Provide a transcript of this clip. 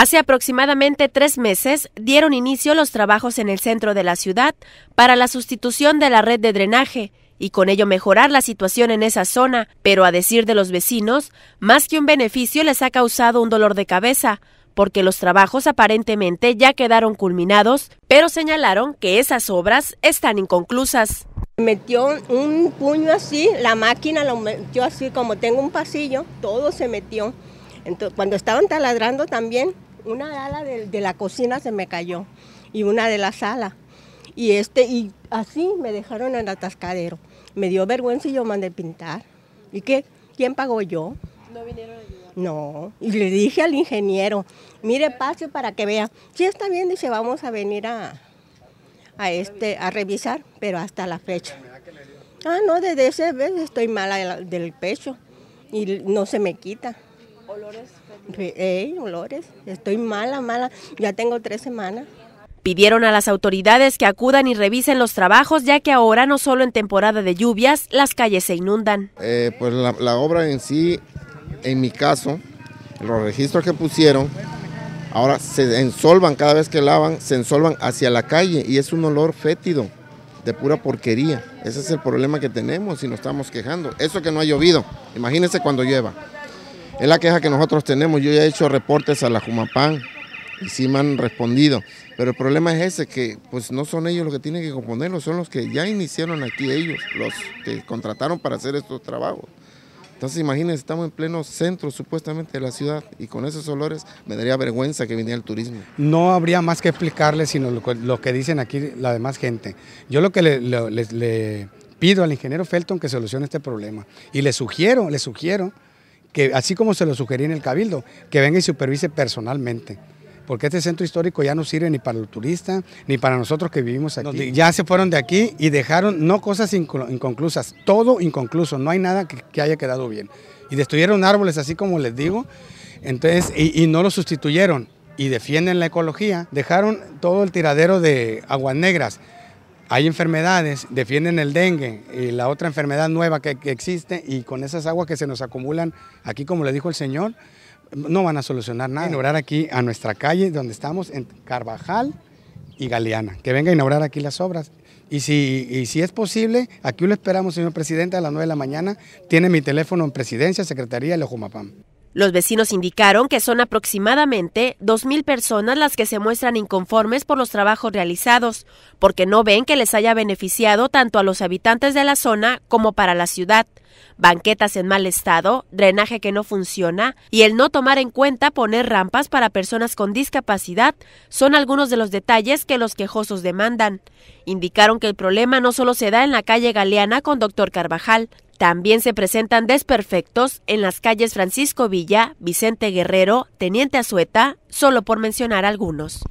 Hace aproximadamente tres meses dieron inicio los trabajos en el centro de la ciudad para la sustitución de la red de drenaje y con ello mejorar la situación en esa zona, pero a decir de los vecinos, más que un beneficio les ha causado un dolor de cabeza, porque los trabajos aparentemente ya quedaron culminados, pero señalaron que esas obras están inconclusas. Metió un puño así, la máquina lo metió así, como tengo un pasillo, todo se metió. cuando estaban taladrando también, una ala de, de la cocina se me cayó y una de la sala. Y, este, y así me dejaron en el atascadero. Me dio vergüenza y yo mandé pintar. ¿Y qué? ¿Quién pagó yo? No vinieron No. Y le dije al ingeniero, mire, pase para que vea. Sí está bien, dice, vamos a venir a, a, este, a revisar, pero hasta la fecha. Ah, no, desde ese vez estoy mala del pecho y no se me quita. Olores. olores. Estoy mala, mala. Ya tengo tres semanas. Pidieron a las autoridades que acudan y revisen los trabajos, ya que ahora no solo en temporada de lluvias las calles se inundan. Eh, pues la, obra en sí, en mi caso, los registros que pusieron, ahora se ensolvan cada vez que lavan, se ensolvan hacia la calle y es un olor fétido de pura porquería. Ese es el problema que tenemos y nos estamos quejando. Eso que no ha llovido, imagínense cuando llueva. Es la queja que nosotros tenemos. Yo ya he hecho reportes a la Jumapán y sí me han respondido. Pero el problema es ese, que pues no son ellos los que tienen que componerlo, son los que ya iniciaron aquí ellos, los que contrataron para hacer estos trabajos. Entonces imagínense, estamos en pleno centro supuestamente de la ciudad y con esos olores me daría vergüenza que viniera el turismo. No habría más que explicarles sino lo, que dicen aquí la demás gente. Yo lo que le, le pido al ingeniero Felton que solucione este problema y le sugiero, le sugiero que así como se lo sugerí en el Cabildo, que venga y supervise personalmente porque este centro histórico ya no sirve ni para el turista, ni para nosotros que vivimos aquí. ya se fueron de aquí y dejaron, no cosas inconclusas, todo inconcluso, no hay nada que, haya quedado bien. Y destruyeron árboles, así como les digo, entonces, y, y no lo sustituyeron, y defienden la ecología, dejaron todo el tiradero de aguas negras, hay enfermedades, defienden el dengue y la otra enfermedad nueva que, existe y con esas aguas que se nos acumulan aquí, como le dijo el señor, no van a solucionar nada. Inaugurar aquí a nuestra calle donde estamos, en Carvajal y Galeana, que venga a inaugurar aquí las obras. Y si, si es posible, aquí lo esperamos, señor presidente, a las 9 de la mañana. Tiene mi teléfono en presidencia, secretaría y Ojumapam. Los vecinos indicaron que son aproximadamente 2.000 personas las que se muestran inconformes por los trabajos realizados, porque no ven que les haya beneficiado tanto a los habitantes de la zona como para la ciudad. Banquetas en mal estado, drenaje que no funciona y el no tomar en cuenta poner rampas para personas con discapacidad son algunos de los detalles que los quejosos demandan. Indicaron que el problema no solo se da en la calle Galeana con Doctor Carvajal, también se presentan desperfectos en las calles Francisco Villa, Vicente Guerrero, Teniente Azueta, solo por mencionar algunos.